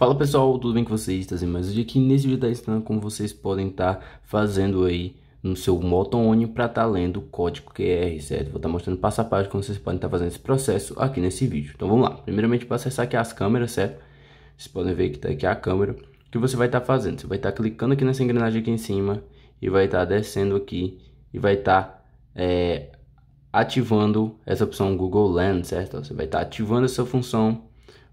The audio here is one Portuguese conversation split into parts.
Fala pessoal, tudo bem com vocês? Tazem tá mais hoje aqui nesse vídeo da ensinando como vocês podem estar tá fazendo aí no seu moto-ônibus para estar tá lendo o código QR, certo? Vou estar tá mostrando passo a passo como vocês podem estar tá fazendo esse processo aqui nesse vídeo. Então vamos lá, primeiramente para acessar aqui as câmeras, certo? Vocês podem ver que está aqui a câmera. O que você vai estar tá fazendo? Você vai estar clicando aqui nessa engrenagem aqui em cima e vai estar descendo aqui e vai estar é, ativando essa opção Google Lens, certo? Você vai estar ativando essa função,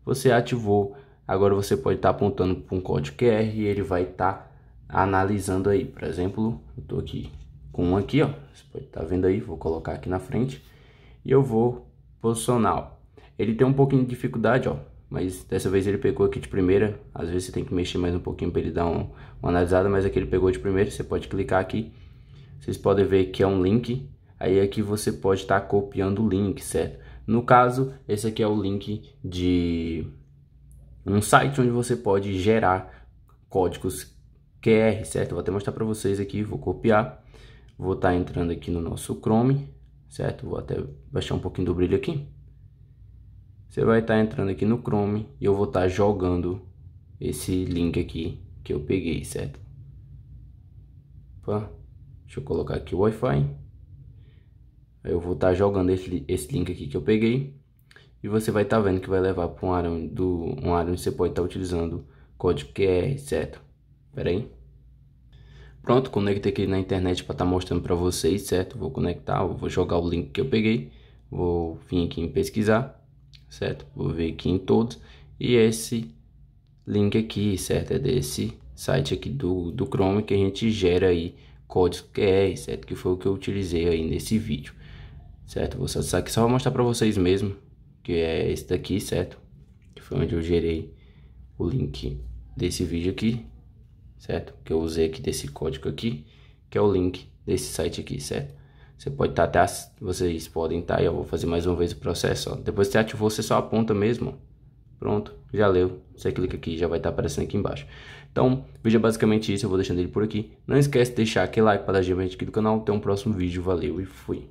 você ativou Agora você pode estar tá apontando para um código QR e ele vai estar tá analisando aí. Por exemplo, eu estou aqui com um aqui, ó. Você pode estar tá vendo aí, vou colocar aqui na frente. E eu vou posicionar, ó. Ele tem um pouquinho de dificuldade, ó. Mas dessa vez ele pegou aqui de primeira. Às vezes você tem que mexer mais um pouquinho para ele dar um, uma analisada. Mas aqui ele pegou de primeira, você pode clicar aqui. Vocês podem ver que é um link. Aí aqui você pode estar tá copiando o link, certo? No caso, esse aqui é o link de um site onde você pode gerar códigos QR, certo? Vou até mostrar para vocês aqui, vou copiar, vou estar tá entrando aqui no nosso Chrome, certo? Vou até baixar um pouquinho do brilho aqui. Você vai estar tá entrando aqui no Chrome e eu vou estar tá jogando esse link aqui que eu peguei, certo? Opa, deixa eu colocar aqui o Wi-Fi. Eu vou estar tá jogando esse, esse link aqui que eu peguei e você vai estar tá vendo que vai levar para um área do um área onde você pode estar tá utilizando código QR, certo? Pera aí. Pronto, conectei aqui na internet para estar tá mostrando para vocês, certo? Vou conectar, vou jogar o link que eu peguei, vou vir aqui em pesquisar, certo? Vou ver aqui em todos e esse link aqui, certo? É desse site aqui do, do Chrome que a gente gera aí código QR, certo? Que foi o que eu utilizei aí nesse vídeo, certo? Vou só, só mostrar para vocês mesmo, que é esse daqui, certo? Que foi onde eu gerei o link desse vídeo aqui, certo? Que eu usei aqui desse código aqui, que é o link desse site aqui, certo? Você pode estar tá, até, vocês podem estar, tá, eu vou fazer mais uma vez o processo, ó. Depois que você ativou, você só aponta mesmo, Pronto, já leu. Você clica aqui, já vai estar tá aparecendo aqui embaixo. Então, o vídeo é basicamente isso, eu vou deixando ele por aqui. Não esquece de deixar aquele like para dar gente aqui do canal. Até um próximo vídeo, valeu e fui.